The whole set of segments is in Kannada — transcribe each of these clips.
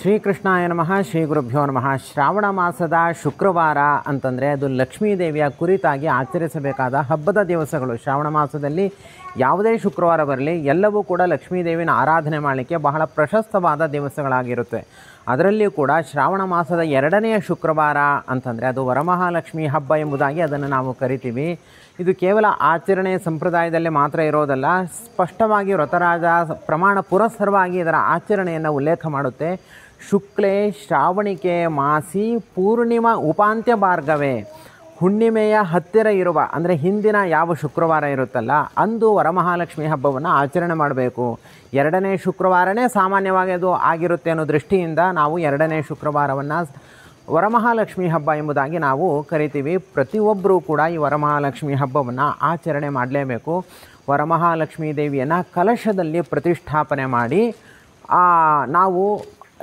ಶ್ರೀಕೃಷ್ಣಾಯ ನಮಃ ಶ್ರೀ ಗುರುಭ್ಯೋ ನಮಃ ಶ್ರಾವಣ ಮಾಸದ ಶುಕ್ರವಾರ ಅಂತಂದರೆ ಅದು ಲಕ್ಷ್ಮೀ ದೇವಿಯ ಕುರಿತಾಗಿ ಆಚರಿಸಬೇಕಾದ ಹಬ್ಬದ ದಿವಸಗಳು ಶ್ರಾವಣ ಮಾಸದಲ್ಲಿ ಯಾವುದೇ ಶುಕ್ರವಾರ ಬರಲಿ ಎಲ್ಲವೂ ಕೂಡ ಲಕ್ಷ್ಮೀದೇವಿನ ಆರಾಧನೆ ಮಾಡಲಿಕ್ಕೆ ಬಹಳ ಪ್ರಶಸ್ತವಾದ ದಿವಸಗಳಾಗಿರುತ್ತೆ ಅದರಲ್ಲಿಯೂ ಕೂಡ ಶ್ರಾವಣ ಮಾಸದ ಎರಡನೆಯ ಶುಕ್ರವಾರ ಅಂತಂದರೆ ಅದು ವರಮಹಾಲಕ್ಷ್ಮಿ ಹಬ್ಬ ಎಂಬುದಾಗಿ ಅದನ್ನು ನಾವು ಕರಿತೀವಿ ಇದು ಕೇವಲ ಆಚರಣೆಯ ಸಂಪ್ರದಾಯದಲ್ಲಿ ಮಾತ್ರ ಇರೋದಲ್ಲ ಸ್ಪಷ್ಟವಾಗಿ ವ್ರತರಾಜ ಪ್ರಮಾಣ ಪುರಸ್ಸರವಾಗಿ ಇದರ ಆಚರಣೆಯನ್ನು ಉಲ್ಲೇಖ ಮಾಡುತ್ತೆ ಶುಕ್ಲೆ ಶ್ರಾವಣಿಕೆ ಮಾಸಿ ಪೂರ್ಣಿಮಾ ಉಪಾಂತ್ಯ ಭಾರ್ಗವೇ ಹುಣ್ಣಿಮೆಯ ಹತ್ತಿರ ಇರುವ ಅಂದರೆ ಹಿಂದಿನ ಯಾವ ಶುಕ್ರವಾರ ಇರುತ್ತಲ್ಲ ಅಂದು ವರಮಹಾಲಕ್ಷ್ಮಿ ಹಬ್ಬವನ್ನು ಆಚರಣೆ ಮಾಡಬೇಕು ಎರಡನೇ ಶುಕ್ರವಾರನೇ ಸಾಮಾನ್ಯವಾಗಿ ಅದು ಆಗಿರುತ್ತೆ ಅನ್ನೋ ದೃಷ್ಟಿಯಿಂದ ನಾವು ಎರಡನೇ ಶುಕ್ರವಾರವನ್ನು ವರಮಹಾಲಕ್ಷ್ಮಿ ಹಬ್ಬ ಎಂಬುದಾಗಿ ನಾವು ಕರಿತೀವಿ ಪ್ರತಿಯೊಬ್ಬರೂ ಕೂಡ ಈ ವರಮಹಾಲಕ್ಷ್ಮಿ ಹಬ್ಬವನ್ನು ಆಚರಣೆ ಮಾಡಲೇಬೇಕು ವರಮಹಾಲಕ್ಷ್ಮೀ ದೇವಿಯನ್ನು ಕಲಶದಲ್ಲಿ ಪ್ರತಿಷ್ಠಾಪನೆ ಮಾಡಿ ನಾವು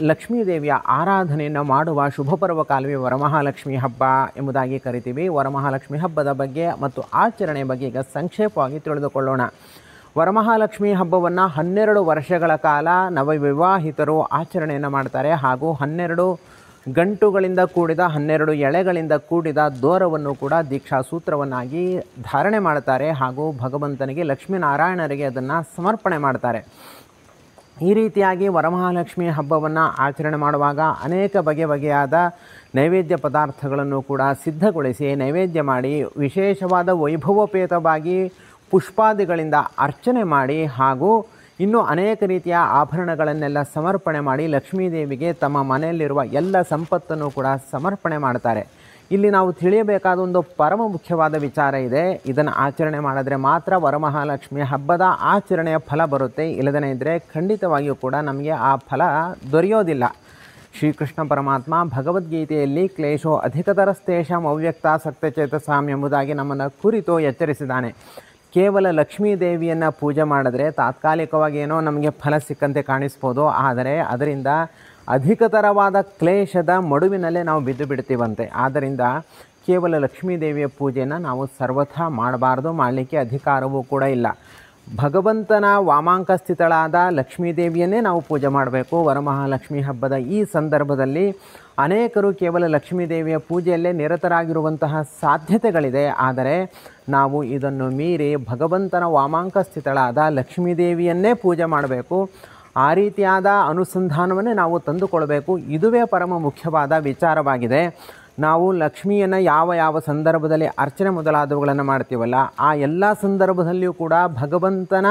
ಲಕ್ಷ್ಮೀದೇವಿಯ ಆರಾಧನೆಯನ್ನು ಮಾಡುವ ಶುಭ ಪರ್ವ ಕಾಲವೇ ವರಮಹಾಲಕ್ಷ್ಮಿ ಹಬ್ಬ ಎಂಬುದಾಗಿ ಕರಿತೀವಿ ವರಮಹಾಲಕ್ಷ್ಮಿ ಹಬ್ಬದ ಬಗ್ಗೆ ಮತ್ತು ಆಚರಣೆ ಬಗ್ಗೆ ಈಗ ಸಂಕ್ಷೇಪವಾಗಿ ತಿಳಿದುಕೊಳ್ಳೋಣ ವರಮಹಾಲಕ್ಷ್ಮಿ ಹಬ್ಬವನ್ನು ಹನ್ನೆರಡು ವರ್ಷಗಳ ಕಾಲ ನವವಿವಾಹಿತರು ಆಚರಣೆಯನ್ನು ಮಾಡ್ತಾರೆ ಹಾಗೂ ಹನ್ನೆರಡು ಗಂಟುಗಳಿಂದ ಕೂಡಿದ ಹನ್ನೆರಡು ಎಳೆಗಳಿಂದ ಕೂಡಿದ ದೋರವನ್ನು ಕೂಡ ದೀಕ್ಷಾ ಸೂತ್ರವನ್ನಾಗಿ ಧಾರಣೆ ಮಾಡ್ತಾರೆ ಹಾಗೂ ಭಗವಂತನಿಗೆ ಲಕ್ಷ್ಮೀನಾರಾಯಣರಿಗೆ ಅದನ್ನು ಸಮರ್ಪಣೆ ಮಾಡ್ತಾರೆ ಈ ರೀತಿಯಾಗಿ ವರಮಹಾಲಕ್ಷ್ಮಿ ಹಬ್ಬವನ್ನು ಆಚರಣೆ ಮಾಡುವಾಗ ಅನೇಕ ಬಗೆ ಬಗೆಯಾದ ನೈವೇದ್ಯ ಪದಾರ್ಥಗಳನ್ನು ಕೂಡ ಸಿದ್ಧಗೊಳಿಸಿ ನೈವೇದ್ಯ ಮಾಡಿ ವಿಶೇಷವಾದ ವೈಭವೋಪೇತವಾಗಿ ಪುಷ್ಪಾದಿಗಳಿಂದ ಅರ್ಚನೆ ಮಾಡಿ ಹಾಗೂ ಇನ್ನೂ ಅನೇಕ ರೀತಿಯ ಆಭರಣಗಳನ್ನೆಲ್ಲ ಸಮರ್ಪಣೆ ಮಾಡಿ ಲಕ್ಷ್ಮೀದೇವಿಗೆ ತಮ್ಮ ಮನೆಯಲ್ಲಿರುವ ಎಲ್ಲ ಸಂಪತ್ತನ್ನು ಕೂಡ ಸಮರ್ಪಣೆ ಮಾಡ್ತಾರೆ ಇಲ್ಲಿ ನಾವು ತಿಳಿಯಬೇಕಾದ ಒಂದು ಪರಮ ಮುಖ್ಯವಾದ ವಿಚಾರ ಇದೆ ಇದನ್ನು ಆಚರಣೆ ಮಾಡಿದ್ರೆ ಮಾತ್ರ ವರಮಹಾಲಕ್ಷ್ಮಿ ಹಬ್ಬದ ಆಚರಣೆಯ ಫಲ ಬರುತ್ತೆ ಇಲ್ಲದೇ ಇದ್ದರೆ ಖಂಡಿತವಾಗಿಯೂ ಕೂಡ ನಮಗೆ ಆ ಫಲ ದೊರೆಯೋದಿಲ್ಲ ಶ್ರೀಕೃಷ್ಣ ಪರಮಾತ್ಮ ಭಗವದ್ಗೀತೆಯಲ್ಲಿ ಕ್ಲೇಶೋ ಅವ್ಯಕ್ತ ಸತ್ಯಚೇತ ಸ್ವಾಮಿ ಎಂಬುದಾಗಿ ನಮ್ಮನ್ನು ಕುರಿತು ಎಚ್ಚರಿಸಿದ್ದಾನೆ ಕೇವಲ ಲಕ್ಷ್ಮೀ ದೇವಿಯನ್ನು ಪೂಜೆ ಮಾಡಿದ್ರೆ ತಾತ್ಕಾಲಿಕವಾಗಿ ಏನೋ ನಮಗೆ ಫಲ ಸಿಕ್ಕಂತೆ ಕಾಣಿಸ್ಬೋದು ಆದರೆ ಅದರಿಂದ ಅಧಿಕತರವಾದ ಕ್ಲೇಶದ ಮಡುವಿನಲ್ಲೇ ನಾವು ಬಿದ್ದು ಬಿಡ್ತೀವಂತೆ ಆದ್ದರಿಂದ ಕೇವಲ ಲಕ್ಷ್ಮೀದೇವಿಯ ಪೂಜೆನ ನಾವು ಸರ್ವಥಾ ಮಾಡಬಾರ್ದು ಮಾಡಲಿಕ್ಕೆ ಅಧಿಕಾರವೂ ಕೂಡ ಇಲ್ಲ ಭಗವಂತನ ವಾಮಾಂಕ ಸ್ಥಿತಳಾದ ಲಕ್ಷ್ಮೀದೇವಿಯನ್ನೇ ನಾವು ಪೂಜೆ ಮಾಡಬೇಕು ವರಮಹಾಲಕ್ಷ್ಮಿ ಹಬ್ಬದ ಈ ಸಂದರ್ಭದಲ್ಲಿ ಅನೇಕರು ಕೇವಲ ಲಕ್ಷ್ಮೀದೇವಿಯ ಪೂಜೆಯಲ್ಲೇ ನಿರತರಾಗಿರುವಂತಹ ಸಾಧ್ಯತೆಗಳಿದೆ ಆದರೆ ನಾವು ಇದನ್ನು ಮೀರಿ ಭಗವಂತನ ವಾಮಾಂಕ ಸ್ಥಿತಳಾದ ಲಕ್ಷ್ಮೀದೇವಿಯನ್ನೇ ಪೂಜೆ ಮಾಡಬೇಕು ಆ ರೀತಿಯಾದ ಅನುಸಂಧಾನವನ್ನೇ ನಾವು ತಂದುಕೊಳ್ಬೇಕು ಇದುವೇ ಪರಮ ಮುಖ್ಯವಾದ ವಿಚಾರವಾಗಿದೆ ನಾವು ಲಕ್ಷ್ಮಿಯನ್ನು ಯಾವ ಯಾವ ಸಂದರ್ಭದಲ್ಲಿ ಅರ್ಚನೆ ಮೊದಲಾದವುಗಳನ್ನು ಮಾಡ್ತೀವಲ್ಲ ಆ ಎಲ್ಲ ಸಂದರ್ಭದಲ್ಲಿಯೂ ಕೂಡ ಭಗವಂತನ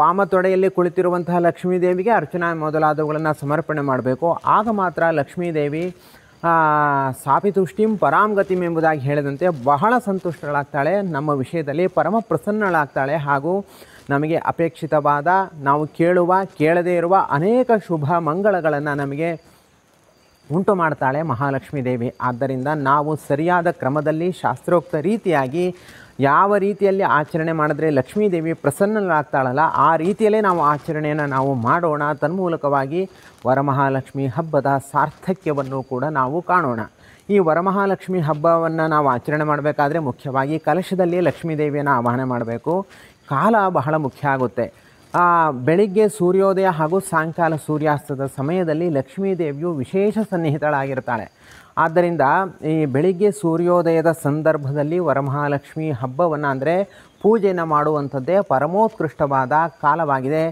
ವಾಮತೊಡೆಯಲ್ಲಿ ಕುಳಿತಿರುವಂತಹ ಲಕ್ಷ್ಮೀದೇವಿಗೆ ಅರ್ಚನಾ ಮೊದಲಾದವುಗಳನ್ನು ಸಮರ್ಪಣೆ ಮಾಡಬೇಕು ಆಗ ಮಾತ್ರ ಲಕ್ಷ್ಮೀದೇವಿ ಸಾಪಿತುಷ್ಟಿಂ ಪರಾಮಗತಿಂ ಎಂಬುದಾಗಿ ಹೇಳಿದಂತೆ ಬಹಳ ಸಂತುಷ್ಟಳಾಗ್ತಾಳೆ ನಮ್ಮ ವಿಷಯದಲ್ಲಿ ಪರಮ ಪ್ರಸನ್ನಳಾಗ್ತಾಳೆ ಹಾಗೂ ನಮಗೆ ಅಪೇಕ್ಷಿತವಾದ ನಾವು ಕೇಳುವ ಕೇಳದೇ ಇರುವ ಅನೇಕ ಶುಭ ಮಂಗಳಗಳನ್ನು ನಮಗೆ ಉಂಟು ಮಾಡ್ತಾಳೆ ಮಹಾಲಕ್ಷ್ಮೀ ದೇವಿ ಆದ್ದರಿಂದ ನಾವು ಸರಿಯಾದ ಕ್ರಮದಲ್ಲಿ ಶಾಸ್ತ್ರೋಕ್ತ ರೀತಿಯಾಗಿ ಯಾವ ರೀತಿಯಲ್ಲಿ ಆಚರಣೆ ಮಾಡಿದ್ರೆ ಲಕ್ಷ್ಮೀದೇವಿ ಪ್ರಸನ್ನರಾಗ್ತಾಳಲ್ಲ ಆ ರೀತಿಯಲ್ಲೇ ನಾವು ಆಚರಣೆಯನ್ನು ನಾವು ಮಾಡೋಣ ತನ್ಮೂಲಕವಾಗಿ ವರಮಹಾಲಕ್ಷ್ಮಿ ಹಬ್ಬದ ಸಾರ್ಥಕ್ಯವನ್ನು ಕೂಡ ನಾವು ಕಾಣೋಣ ಈ ವರಮಹಾಲಕ್ಷ್ಮಿ ಹಬ್ಬವನ್ನು ನಾವು ಆಚರಣೆ ಮಾಡಬೇಕಾದ್ರೆ ಮುಖ್ಯವಾಗಿ ಕಲಶದಲ್ಲಿ ಲಕ್ಷ್ಮೀದೇವಿಯನ್ನು ಆವಾಹನೆ ಮಾಡಬೇಕು ಕಾಲ ಬಹಳ ಮುಖ್ಯ ಆಗುತ್ತೆ ಬೆಳಿಗ್ಗೆ ಸೂರ್ಯೋದಯ ಹಾಗೂ ಸಾಯಂಕಾಲ ಸೂರ್ಯಾಸ್ತದ ಸಮಯದಲ್ಲಿ ಲಕ್ಷ್ಮೀದೇವಿಯು ವಿಶೇಷ ಸನ್ನಿಹಿತಳಾಗಿರ್ತಾಳೆ ಆದ್ದರಿಂದ ಈ ಬೆಳಿಗ್ಗೆ ಸೂರ್ಯೋದಯದ ಸಂದರ್ಭದಲ್ಲಿ ವರಮಹಾಲಕ್ಷ್ಮಿ ಹಬ್ಬವನ್ನು ಅಂದರೆ ಪೂಜೆಯನ್ನು ಮಾಡುವಂಥದ್ದೇ ಪರಮೋತ್ಕೃಷ್ಟವಾದ ಕಾಲವಾಗಿದೆ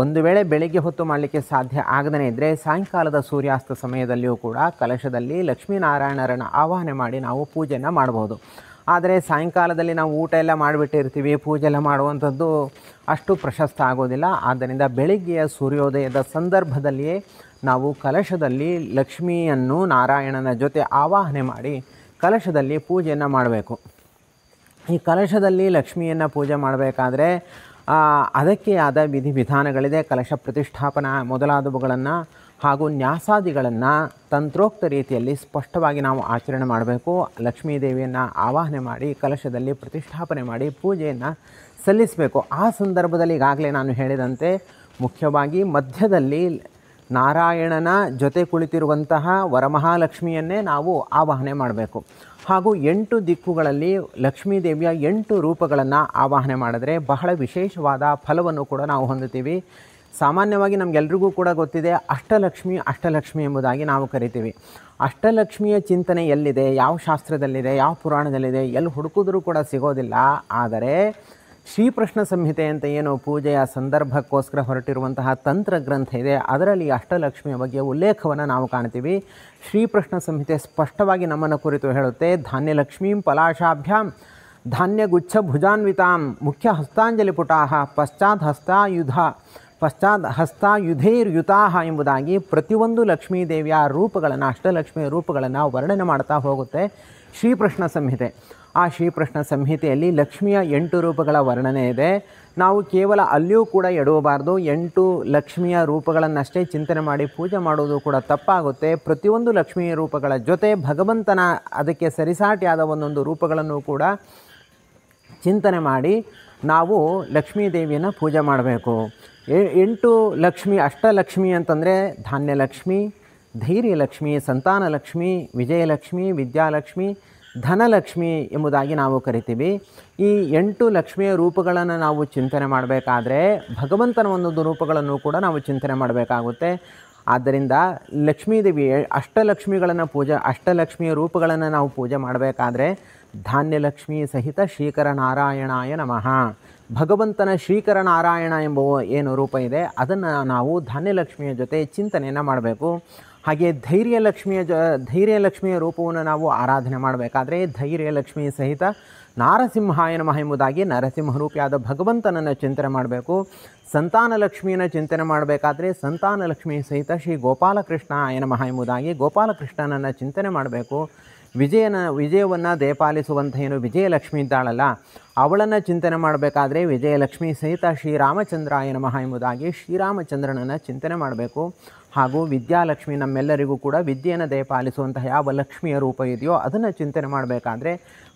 ಒಂದು ವೇಳೆ ಬೆಳಿಗ್ಗೆ ಹೊತ್ತು ಮಾಡಲಿಕ್ಕೆ ಸಾಧ್ಯ ಆಗದೇ ಇದ್ದರೆ ಸಾಯಂಕಾಲದ ಸೂರ್ಯಾಸ್ತ ಸಮಯದಲ್ಲಿಯೂ ಕೂಡ ಕಲಶದಲ್ಲಿ ಲಕ್ಷ್ಮೀನಾರಾಯಣರನ್ನು ಆವಾಹನೆ ಮಾಡಿ ನಾವು ಪೂಜೆಯನ್ನು ಮಾಡಬಹುದು ಆದರೆ ಸಾಯಂಕಾಲದಲ್ಲಿ ನಾವು ಊಟ ಎಲ್ಲ ಮಾಡಿಬಿಟ್ಟಿರ್ತೀವಿ ಪೂಜೆ ಎಲ್ಲ ಮಾಡುವಂಥದ್ದು ಅಷ್ಟು ಪ್ರಶಸ್ತ ಆಗೋದಿಲ್ಲ ಆದ್ದರಿಂದ ಬೆಳಿಗ್ಗೆಯ ಸೂರ್ಯೋದಯದ ಸಂದರ್ಭದಲ್ಲಿಯೇ ನಾವು ಕಲಶದಲ್ಲಿ ಲಕ್ಷ್ಮಿಯನ್ನು ನಾರಾಯಣನ ಜೊತೆ ಆವಾಹನೆ ಮಾಡಿ ಕಲಶದಲ್ಲಿ ಪೂಜೆಯನ್ನು ಮಾಡಬೇಕು ಈ ಕಲಶದಲ್ಲಿ ಲಕ್ಷ್ಮಿಯನ್ನು ಪೂಜೆ ಮಾಡಬೇಕಾದ್ರೆ ಅದಕ್ಕೆ ಆದ ವಿಧಿ ವಿಧಾನಗಳಿದೆ ಕಲಶ ಪ್ರತಿಷ್ಠಾಪನಾ ಮೊದಲಾದವುಗಳನ್ನು ಹಾಗೂ ನ್ಯಾಸಾದಿಗಳನ್ನು ತಂತ್ರೋಕ್ತ ರೀತಿಯಲ್ಲಿ ಸ್ಪಷ್ಟವಾಗಿ ನಾವು ಆಚರಣೆ ಮಾಡಬೇಕು ಲಕ್ಷ್ಮೀ ದೇವಿಯನ್ನು ಆವಾಹನೆ ಮಾಡಿ ಕಲಶದಲ್ಲಿ ಪ್ರತಿಷ್ಠಾಪನೆ ಮಾಡಿ ಪೂಜೆಯನ್ನು ಸಲ್ಲಿಸಬೇಕು ಆ ಸಂದರ್ಭದಲ್ಲಿ ಈಗಾಗಲೇ ನಾನು ಹೇಳಿದಂತೆ ಮುಖ್ಯವಾಗಿ ಮಧ್ಯದಲ್ಲಿ ನಾರಾಯಣನ ಜೊತೆ ಕುಳಿತಿರುವಂತಹ ವರಮಹಾಲಕ್ಷ್ಮಿಯನ್ನೇ ನಾವು ಆವಾಹನೆ ಮಾಡಬೇಕು ಹಾಗೂ ಎಂಟು ದಿಕ್ಕುಗಳಲ್ಲಿ ಲಕ್ಷ್ಮೀ ದೇವಿಯ ಎಂಟು ರೂಪಗಳನ್ನು ಆವಾಹನೆ ಮಾಡಿದ್ರೆ ಬಹಳ ವಿಶೇಷವಾದ ಫಲವನ್ನು ಕೂಡ ನಾವು ಹೊಂದುತ್ತೀವಿ ಸಾಮಾನ್ಯವಾಗಿ ನಮಗೆಲ್ರಿಗೂ ಕೂಡ ಗೊತ್ತಿದೆ ಅಷ್ಟಲಕ್ಷ್ಮಿ ಅಷ್ಟಲಕ್ಷ್ಮಿ ಎಂಬುದಾಗಿ ನಾವು ಕರಿತೀವಿ ಅಷ್ಟಲಕ್ಷ್ಮಿಯ ಚಿಂತನೆ ಎಲ್ಲಿದೆ ಯಾವ ಶಾಸ್ತ್ರದಲ್ಲಿದೆ ಯಾವ ಪುರಾಣದಲ್ಲಿದೆ ಎಲ್ಲಿ ಹುಡುಕಿದ್ರೂ ಕೂಡ ಸಿಗೋದಿಲ್ಲ ಆದರೆ ಶ್ರೀಕೃಷ್ಣ ಸಂಹಿತೆ ಅಂತ ಏನು ಪೂಜೆಯ ಸಂದರ್ಭಕ್ಕೋಸ್ಕರ ಹೊರಟಿರುವಂತಹ ತಂತ್ರ ಗ್ರಂಥ ಇದೆ ಅದರಲ್ಲಿ ಅಷ್ಟಲಕ್ಷ್ಮಿಯ ಬಗ್ಗೆ ಉಲ್ಲೇಖವನ್ನು ನಾವು ಕಾಣ್ತೀವಿ ಶ್ರೀಕೃಷ್ಣ ಸಂಹಿತೆ ಸ್ಪಷ್ಟವಾಗಿ ನಮ್ಮನ್ನು ಕುರಿತು ಹೇಳುತ್ತೆ ಧಾನ್ಯಲಕ್ಷ್ಮೀಂ ಪಲಾಶಾಭ್ಯಾಂ ಧಾನ್ಯಗುಚ್ಛ ಭುಜಾನ್ವಿತಾಂ ಮುಖ್ಯ ಹಸ್ತಾಂಜಲಿ ಪುಟಾ ಪಶ್ಚಾತ್ ಹಸ್ತಾಯುಧ ಪಶ್ಚಾತ್ ಹಸ್ತಾಯುಧೇರ್ಯುತಾ ಎಂಬುದಾಗಿ ಪ್ರತಿಯೊಂದು ಲಕ್ಷ್ಮೀ ದೇವಿಯ ರೂಪಗಳನ್ನು ಅಷ್ಟಲಕ್ಷ್ಮಿಯ ರೂಪಗಳನ್ನು ವರ್ಣನೆ ಮಾಡ್ತಾ ಹೋಗುತ್ತೆ ಶ್ರೀಕೃಷ್ಣ ಸಂಹಿತೆ ಆ ಶ್ರೀಕೃಷ್ಣ ಸಂಹಿತೆಯಲ್ಲಿ ಲಕ್ಷ್ಮಿಯ ಎಂಟು ರೂಪಗಳ ವರ್ಣನೆ ಇದೆ ನಾವು ಕೇವಲ ಅಲ್ಲಿಯೂ ಕೂಡ ಎಡುವಬಾರ್ದು ಎಂಟು ಲಕ್ಷ್ಮಿಯ ರೂಪಗಳನ್ನಷ್ಟೇ ಚಿಂತನೆ ಮಾಡಿ ಪೂಜೆ ಮಾಡುವುದು ಕೂಡ ತಪ್ಪಾಗುತ್ತೆ ಪ್ರತಿಯೊಂದು ಲಕ್ಷ್ಮಿಯ ರೂಪಗಳ ಜೊತೆ ಭಗವಂತನ ಅದಕ್ಕೆ ಸರಿಸಾಟಿಯಾದ ಒಂದೊಂದು ರೂಪಗಳನ್ನು ಕೂಡ ಚಿಂತನೆ ಮಾಡಿ ನಾವು ಲಕ್ಷ್ಮೀ ದೇವಿಯನ್ನು ಪೂಜೆ ಮಾಡಬೇಕು ಎಂಟು ಲಕ್ಷ್ಮಿ ಅಷ್ಟಲಕ್ಷ್ಮಿ ಅಂತಂದರೆ ಧಾನ್ಯಲಕ್ಷ್ಮಿ ಧೈರ್ಯಲಕ್ಷ್ಮಿ ಸಂತಾನಲಕ್ಷ್ಮಿ ವಿಜಯಲಕ್ಷ್ಮಿ ವಿದ್ಯಾಲಕ್ಷ್ಮಿ ಧನಲಕ್ಷ್ಮಿ ಎಂಬುದಾಗಿ ನಾವು ಕರಿತೀವಿ ಈ ಎಂಟು ಲಕ್ಷ್ಮಿಯ ರೂಪಗಳನ್ನು ನಾವು ಚಿಂತನೆ ಮಾಡಬೇಕಾದ್ರೆ ಭಗವಂತನ ಒಂದೊಂದು ರೂಪಗಳನ್ನು ಕೂಡ ನಾವು ಚಿಂತನೆ ಮಾಡಬೇಕಾಗುತ್ತೆ ಆದ್ದರಿಂದ ಲಕ್ಷ್ಮೀದೇವಿ ಅಷ್ಟಲಕ್ಷ್ಮಿಗಳನ್ನು ಪೂಜೆ ಅಷ್ಟಲಕ್ಷ್ಮಿಯ ರೂಪಗಳನ್ನು ನಾವು ಪೂಜೆ ಮಾಡಬೇಕಾದ್ರೆ ಧಾನ್ಯಲಕ್ಷ್ಮಿ ಸಹಿತ ಶ್ರೀಕರ ನಾರಾಯಣಾಯ ನಮಃ ಭಗವಂತನ ಶ್ರೀಕರ ನಾರಾಯಣ ಎಂಬ ಏನು ರೂಪ ಇದೆ ಅದನ್ನು ನಾವು ಧಾನ್ಯಲಕ್ಷ್ಮಿಯ ಜೊತೆ ಚಿಂತನೆಯನ್ನು ಮಾಡಬೇಕು ಹಾಗೆ ಧೈರ್ಯಲಕ್ಷ್ಮಿಯ ಜ ಧೈರ್ಯಲಕ್ಷ್ಮಿಯ ರೂಪವನ್ನು ನಾವು ಆರಾಧನೆ ಮಾಡಬೇಕಾದ್ರೆ ಧೈರ್ಯಲಕ್ಷ್ಮಿ ಸಹಿತ ನಾರಸಿಂಹಾಯ ನಮಃ ಎಂಬುದಾಗಿ ರೂಪಿಯಾದ ಭಗವಂತನನ್ನು ಚಿಂತನೆ ಮಾಡಬೇಕು ಸಂತಾನಲಕ್ಷ್ಮಿಯನ್ನು ಚಿಂತನೆ ಮಾಡಬೇಕಾದ್ರೆ ಸಂತಾನಲಕ್ಷ್ಮಿ ಸಹಿತ ಶ್ರೀ ಗೋಪಾಲಕೃಷ್ಣ ನಮಃ ಎಂಬುದಾಗಿ ಗೋಪಾಲಕೃಷ್ಣನನ್ನು ಚಿಂತನೆ ಮಾಡಬೇಕು ವಿಜಯನ ವಿಜಯವನ್ನು ದೇಪಾಲಿಸುವಂಥ ಏನು ವಿಜಯಲಕ್ಷ್ಮಿ ಇದ್ದಾಳಲ್ಲ ಅವಳನ್ನು ಚಿಂತನೆ ಮಾಡಬೇಕಾದ್ರೆ ವಿಜಯಲಕ್ಷ್ಮಿ ಸಹಿತ ಆಯನ ಮಹ ಎಂಬುದಾಗಿ ಶ್ರೀರಾಮಚಂದ್ರನನ್ನು ಚಿಂತನೆ ಮಾಡಬೇಕು ಹಾಗೂ ವಿದ್ಯಾಲಕ್ಷ್ಮಿ ನಮ್ಮೆಲ್ಲರಿಗೂ ಕೂಡ ವಿದ್ಯೆಯನ್ನು ದಯಪಾಲಿಸುವಂತಹ ಯಾವ ಲಕ್ಷ್ಮಿಯ ರೂಪ ಇದೆಯೋ ಅದನ್ನು ಚಿಂತನೆ ಮಾಡಬೇಕಾದ್ರೆ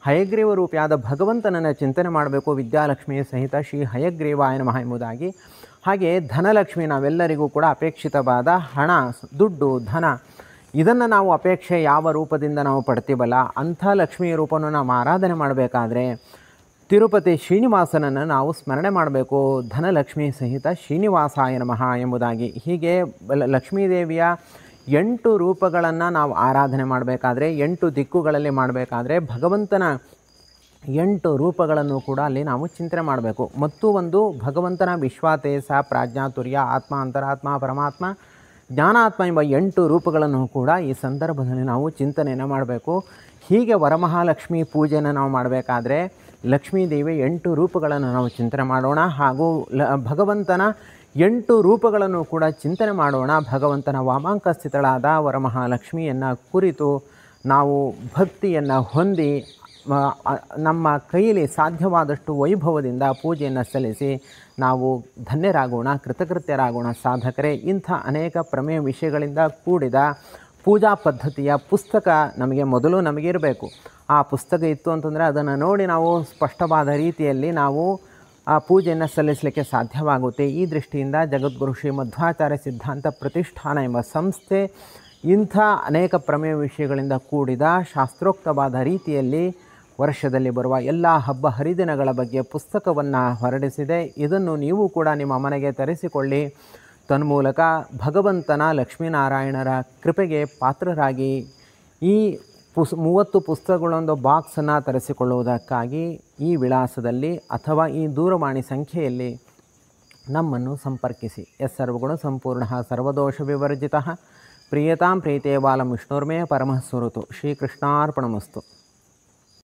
ಹಯಗ್ರೀವ ರೂಪಿಯಾದ ಭಗವಂತನನ್ನು ಚಿಂತನೆ ಮಾಡಬೇಕು ವಿದ್ಯಾಲಕ್ಷ್ಮಿಯ ಸಹಿತ ಶ್ರೀ ಹಯಗ್ರೀವ ನಮಃ ಎಂಬುದಾಗಿ ಹಾಗೆ ಧನಲಕ್ಷ್ಮಿ ನಾವೆಲ್ಲರಿಗೂ ಕೂಡ ಅಪೇಕ್ಷಿತವಾದ ಹಣ ದುಡ್ಡು ಧನ ಇದನ್ನು ನಾವು ಅಪೇಕ್ಷೆ ಯಾವ ರೂಪದಿಂದ ನಾವು ಪಡ್ತೀವಲ್ಲ ಅಂಥ ಲಕ್ಷ್ಮಿಯ ರೂಪವನ್ನು ನಾವು ಆರಾಧನೆ ಮಾಡಬೇಕಾದ್ರೆ ತಿರುಪತಿ ಶ್ರೀನಿವಾಸನನ್ನು ನಾವು ಸ್ಮರಣೆ ಮಾಡಬೇಕು ಧನಲಕ್ಷ್ಮಿ ಸಹಿತ ಶ್ರೀನಿವಾಸಾಯ ನಮಃ ಎಂಬುದಾಗಿ ಹೀಗೆ ಲಕ್ಷ್ಮೀದೇವಿಯ ಎಂಟು ರೂಪಗಳನ್ನು ನಾವು ಆರಾಧನೆ ಮಾಡಬೇಕಾದ್ರೆ ಎಂಟು ದಿಕ್ಕುಗಳಲ್ಲಿ ಮಾಡಬೇಕಾದ್ರೆ ಭಗವಂತನ ಎಂಟು ರೂಪಗಳನ್ನು ಕೂಡ ಅಲ್ಲಿ ನಾವು ಚಿಂತನೆ ಮಾಡಬೇಕು ಮತ್ತು ಒಂದು ಭಗವಂತನ ವಿಶ್ವಾತೇಸ ಪ್ರಾಜ್ಞಾತುರ್ಯ ಆತ್ಮ ಅಂತರಾತ್ಮ ಪರಮಾತ್ಮ ಜ್ಞಾನಾತ್ಮ ಎಂಬ ಎಂಟು ರೂಪಗಳನ್ನು ಕೂಡ ಈ ಸಂದರ್ಭದಲ್ಲಿ ನಾವು ಚಿಂತನೆಯನ್ನು ಮಾಡಬೇಕು ಹೀಗೆ ವರಮಹಾಲಕ್ಷ್ಮಿ ಪೂಜೆಯನ್ನು ನಾವು ಮಾಡಬೇಕಾದ್ರೆ ಲಕ್ಷ್ಮೀದೇವಿ ಎಂಟು ರೂಪಗಳನ್ನು ನಾವು ಚಿಂತನೆ ಮಾಡೋಣ ಹಾಗೂ ಲ ಭಗವಂತನ ಎಂಟು ರೂಪಗಳನ್ನು ಕೂಡ ಚಿಂತನೆ ಮಾಡೋಣ ಭಗವಂತನ ವಾಮಾಂಕ ಸ್ಥಿತಳಾದ ವರಮಹಾಲಕ್ಷ್ಮಿಯನ್ನು ಕುರಿತು ನಾವು ಭಕ್ತಿಯನ್ನು ಹೊಂದಿ ನಮ್ಮ ಕೈಯಲ್ಲಿ ಸಾಧ್ಯವಾದಷ್ಟು ವೈಭವದಿಂದ ಪೂಜೆಯನ್ನು ಸಲ್ಲಿಸಿ ನಾವು ಧನ್ಯರಾಗೋಣ ಕೃತಕೃತ್ಯರಾಗೋಣ ಸಾಧಕರೇ ಇಂಥ ಅನೇಕ ಪ್ರಮೇಯ ವಿಷಯಗಳಿಂದ ಕೂಡಿದ ಪೂಜಾ ಪದ್ಧತಿಯ ಪುಸ್ತಕ ನಮಗೆ ಮೊದಲು ನಮಗಿರಬೇಕು ಆ ಪುಸ್ತಕ ಇತ್ತು ಅಂತಂದರೆ ಅದನ್ನು ನೋಡಿ ನಾವು ಸ್ಪಷ್ಟವಾದ ರೀತಿಯಲ್ಲಿ ನಾವು ಆ ಪೂಜೆಯನ್ನು ಸಲ್ಲಿಸಲಿಕ್ಕೆ ಸಾಧ್ಯವಾಗುತ್ತೆ ಈ ದೃಷ್ಟಿಯಿಂದ ಜಗದ್ಗುರು ಶ್ರೀ ಮಧ್ವಾಚಾರ್ಯ ಸಿದ್ಧಾಂತ ಪ್ರತಿಷ್ಠಾನ ಎಂಬ ಸಂಸ್ಥೆ ಇಂಥ ಅನೇಕ ಪ್ರಮೇಯ ವಿಷಯಗಳಿಂದ ಕೂಡಿದ ಶಾಸ್ತ್ರೋಕ್ತವಾದ ರೀತಿಯಲ್ಲಿ ವರ್ಷದಲ್ಲಿ ಬರುವ ಎಲ್ಲ ಹಬ್ಬ ಹರಿದಿನಗಳ ಬಗ್ಗೆ ಪುಸ್ತಕವನ್ನು ಹೊರಡಿಸಿದೆ ಇದನ್ನು ನೀವು ಕೂಡ ನಿಮ್ಮ ಮನೆಗೆ ತರಿಸಿಕೊಳ್ಳಿ ತನ್ಮೂಲಕ ಭಗವಂತನ ಲಕ್ಷ್ಮೀನಾರಾಯಣರ ಕೃಪೆಗೆ ಪಾತ್ರರಾಗಿ ಈ ಪುಸ್ ಮೂವತ್ತು ಪುಸ್ತಕಗಳೊಂದು ಬಾಕ್ಸನ್ನು ತರಿಸಿಕೊಳ್ಳುವುದಕ್ಕಾಗಿ ಈ ವಿಳಾಸದಲ್ಲಿ ಅಥವಾ ಈ ದೂರವಾಣಿ ಸಂಖ್ಯೆಯಲ್ಲಿ ನಮ್ಮನ್ನು ಸಂಪರ್ಕಿಸಿ ಎಸ್ ಸರ್ವಗುಣ ಸಂಪೂರ್ಣ ಸರ್ವದೋಷ ವಿವರ್ಜಿತ ಪ್ರಿಯತಾಂ ಬಾಲಂ ವಿಷ್ಣುರ್ಮೇ ಪರಮಃ ಶ್ರೀಕೃಷ್ಣಾರ್ಪಣಮಸ್ತು